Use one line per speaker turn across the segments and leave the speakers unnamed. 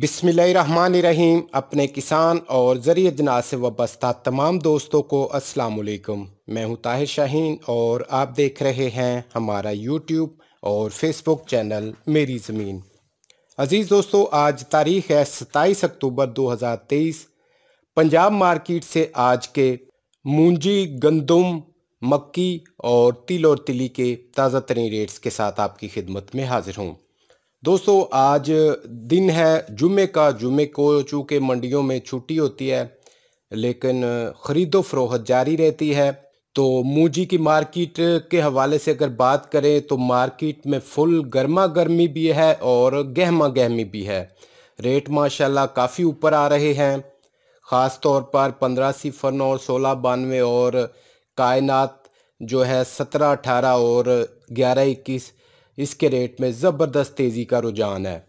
बिसमीम अपने किसान और ज़रिए जनाज से वाबस्ता तमाम दोस्तों को अस्सलाम मैं हूं ताहिर शाहीन और आप देख रहे हैं हमारा यूट्यूब और फेसबुक चैनल मेरी ज़मीन अज़ीज़ दोस्तों आज तारीख़ है सत्ताईस अक्टूबर 2023 पंजाब मार्केट से आज के मूंजी गंदम मक्की और तिल और तिली के ताज़ा तरीन रेट्स के साथ आपकी खिदमत में हाज़िर हूँ दोस्तों आज दिन है जुमे का जुमे को चूँकि मंडियों में छुट्टी होती है लेकिन ख़रीदो फरोहत जारी रहती है तो मूजी की मार्केट के हवाले से अगर बात करें तो मार्केट में फुल गर्मा गर्मी भी है और गहमा गहमी भी है रेट माशाल्लाह काफ़ी ऊपर आ रहे हैं ख़ास तौर पर पंद्रह सिफर और सोलह बानवे और कायनात जो है सत्रह अठारह और ग्यारह इक्कीस इसके रेट में ज़बरदस्त तेज़ी का रुझान है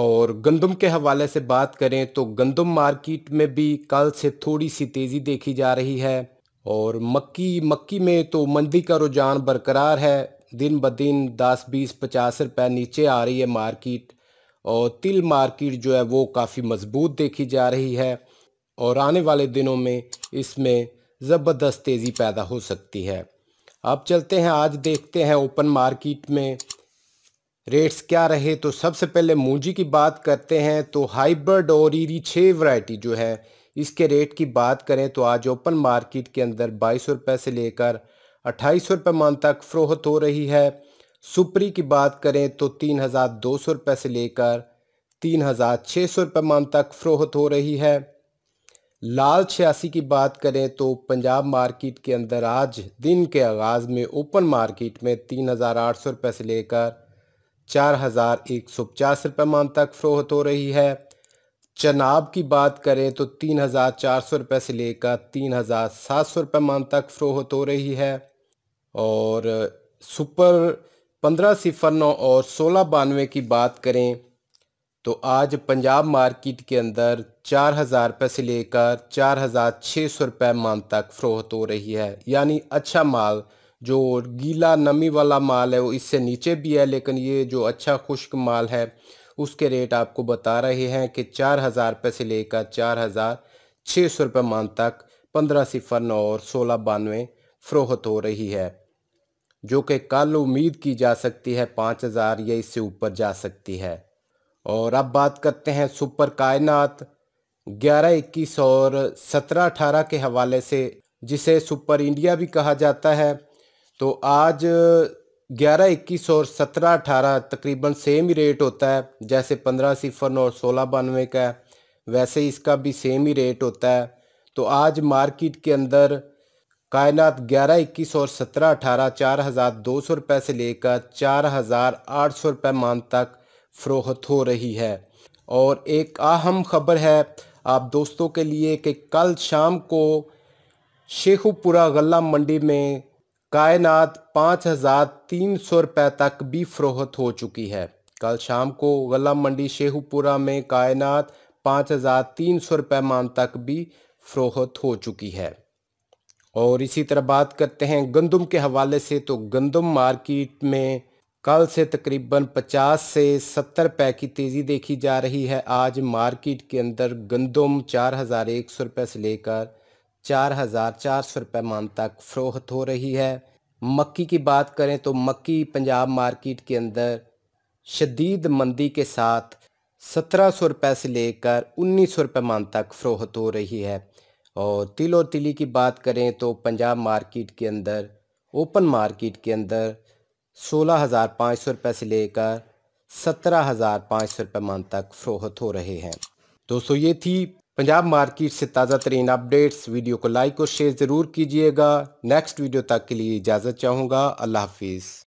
और गंदम के हवाले से बात करें तो गंदम मार्केट में भी कल से थोड़ी सी तेज़ी देखी जा रही है और मक्की मक्की में तो मंदी का रुझान बरकरार है दिन ब दिन दस बीस पचास रुपये नीचे आ रही है मार्केट और तिल मार्केट जो है वो काफ़ी मजबूत देखी जा रही है और आने वाले दिनों में इसमें ज़बरदस्त तेज़ी पैदा हो सकती है अब चलते हैं आज देखते हैं ओपन मार्केट में रेट्स क्या रहे तो सबसे पहले मूंजी की बात करते हैं तो हाइब्रिड और ईरी छः वैरायटी जो है इसके रेट की बात करें तो आज ओपन मार्केट के अंदर बाईस रुपये से लेकर अट्ठाईस सौ रुपये मान तक फ़रोहत हो रही है सुपरी की बात करें तो तीन हज़ार दो सौ रुपये से लेकर तीन हज़ार छः सौ रुपये मान तक फ़रोहत हो रही है लाल छियासी की बात करें तो पंजाब मार्केट के अंदर आज दिन के आगाज़ में ओपन मार्केट में तीन हज़ार आठ सौ रुपये से लेकर चार हज़ार एक सौ पचास रुपये मान तक फ़रोहत हो रही है चनाब की बात करें तो तीन हज़ार चार सौ रुपये से लेकर तीन हज़ार सात सौ रुपये मान तक फ़रोहत हो रही है और सुपर पंद्रह सिफर नौ और सोलह बानवे की बात करें तो आज पंजाब मार्केट के अंदर चार हज़ार रुपये से लेकर चार हज़ार छः सौ रुपये मान तक फ़रोहत हो रही है यानी अच्छा माल जो गीला नमी वाला माल है वो इससे नीचे भी है लेकिन ये जो अच्छा खुश्क माल है उसके रेट आपको बता रहे हैं कि चार हज़ार रुपये से लेकर चार हज़ार छः सौ रुपये मान तक पंद्रह सिफर नौ और सोलह बानवे फ़रोहत हो रही है जो कि कल उम्मीद की जा सकती है पाँच हज़ार या इससे ऊपर जा सकती है और अब बात करते हैं सुपर कायनात ग्यारह इक्कीस और सत्रह अठारह के हवाले से जिसे सुपर इंडिया भी कहा जाता है तो आज ग्यारह इक्कीस और सत्रह अठारह तकरीबन सेम ही रेट होता है जैसे पंद्रह सिफर और सोलह बानवे का वैसे इसका भी सेम ही रेट होता है तो आज मार्केट के अंदर कायनात ग्यारह इक्कीस और सत्रह अठारह चार हज़ार दो सौ रुपये से लेकर चार हज़ार आठ सौ रुपये मान तक फ़रोहत हो रही है और एक अहम खबर है आप दोस्तों के लिए कि कल शाम को शेखुपुरा गला मंडी में कायनात पाँच हज़ार तीन सौ रुपये तक भी फरोहत हो चुकी है कल शाम को गला मंडी शेखुपुरा में कायनात पाँच हज़ार तीन सौ रुपये मान तक भी फरोहत हो चुकी है और इसी तरह बात करते हैं गंदम के हवाले से तो गंदम मार्केट में कल से तकरीबन 50 से 70 रुपए की तेज़ी देखी जा रही है आज मार्केट के अंदर गंदम चार हज़ार एक सौ रुपये से लेकर चार हज़ार चार सौ रुपये मान तक फ़रोहत हो रही है मक्की की बात करें तो मक्की पंजाब मार्केट के अंदर शदीद मंदी के साथ सत्रह सौ रुपये से लेकर उन्नीस सौ रुपये मान तक फ़रोहत हो रही है और तिल और तिली की बात करें तो पंजाब मार्केट के अंदर ओपन मार्केट के अंदर सोलह हज़ार पाँच सौ रुपये से लेकर सत्रह हज़ार पाँच सौ रुपये मान तक फ़रोहत हो रहे हैं दोस्तों ये थी पंजाब मार्केट से ताज़ा तरीन अपडेट्स वीडियो को लाइक और शेयर ज़रूर कीजिएगा नेक्स्ट वीडियो तक के लिए इजाज़त चाहूँगा अल्लाह हाफिज़